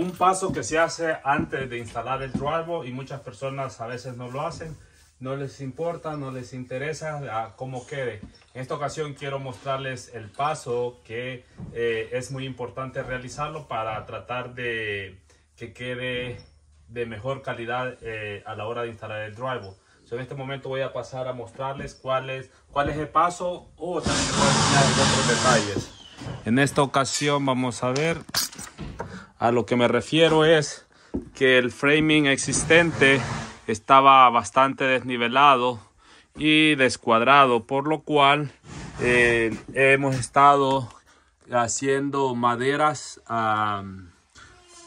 un paso que se hace antes de instalar el drywall y muchas personas a veces no lo hacen, no les importa, no les interesa cómo quede. En esta ocasión quiero mostrarles el paso que eh, es muy importante realizarlo para tratar de que quede de mejor calidad eh, a la hora de instalar el drywall. en este momento voy a pasar a mostrarles cuál es, es el paso o también detalles. En esta ocasión vamos a ver a lo que me refiero es que el framing existente estaba bastante desnivelado y descuadrado, por lo cual eh, hemos estado haciendo maderas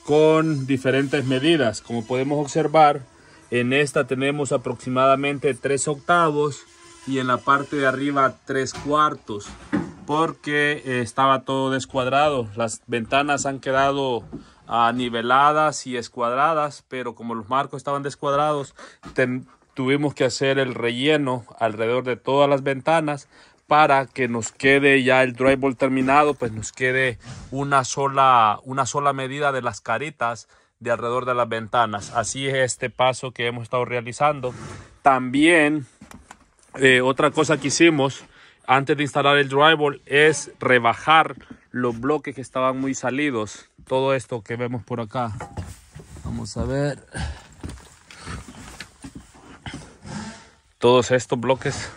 con diferentes medidas. Como podemos observar, en esta tenemos aproximadamente 3 octavos y en la parte de arriba 3 cuartos porque eh, estaba todo descuadrado. Las ventanas han quedado ah, niveladas y escuadradas, pero como los marcos estaban descuadrados, tuvimos que hacer el relleno alrededor de todas las ventanas para que nos quede ya el drywall terminado, pues nos quede una sola, una sola medida de las caritas de alrededor de las ventanas. Así es este paso que hemos estado realizando. También eh, otra cosa que hicimos antes de instalar el drywall es rebajar los bloques que estaban muy salidos. Todo esto que vemos por acá. Vamos a ver. Todos estos bloques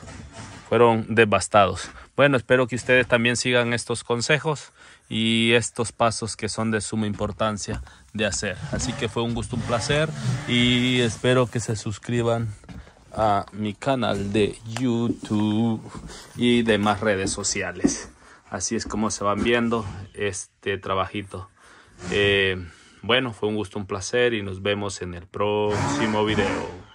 fueron devastados. Bueno, espero que ustedes también sigan estos consejos y estos pasos que son de suma importancia de hacer. Así que fue un gusto, un placer y espero que se suscriban a mi canal de YouTube y demás redes sociales. Así es como se van viendo este trabajito. Eh, bueno, fue un gusto, un placer y nos vemos en el próximo video.